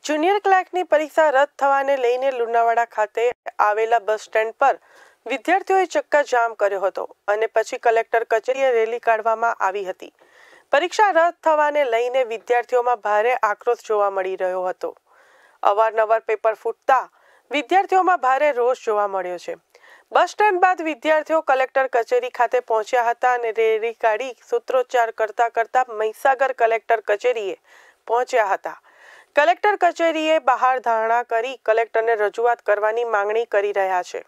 junior ક્લાર્કની પરીક્ષા રદ થવાને લઈને લુણાવાડા ખાતે આવેલા બસ સ્ટેન્ડ પર વિદ્યાર્થીઓએ ચક્કા જામ કર્યો હતો અને પછી કલેક્ટર કચેરીએ રેલી કાઢવામાં આવી હતી પરીક્ષા રદ થવાને લઈને વિદ્યાર્થીઓમાં ભારે આક્રોશ જોવા મળી રહ્યો હતો અવારનવાર પેપર ફૂટતા વિદ્યાર્થીઓમાં ભારે રોષ જોવા મળ્યો છે બસ સ્ટેન્ડ બાદ વિદ્યાર્થીઓ કલેક્ટર કચેરી ખાતે પહોંચ્યા હતા અને રેલી કાઢી સૂત્રોચ્ચાર કરતા કરતા મહીસાગર કલેક્ટર કચેરીએ પહોંચ્યા હતા કલેક્ટર કચેરીએ બહાર ધારણા કરી કલેક્ટરને રજૂઆત કરવાની માંગણી કરી રહ્યા છે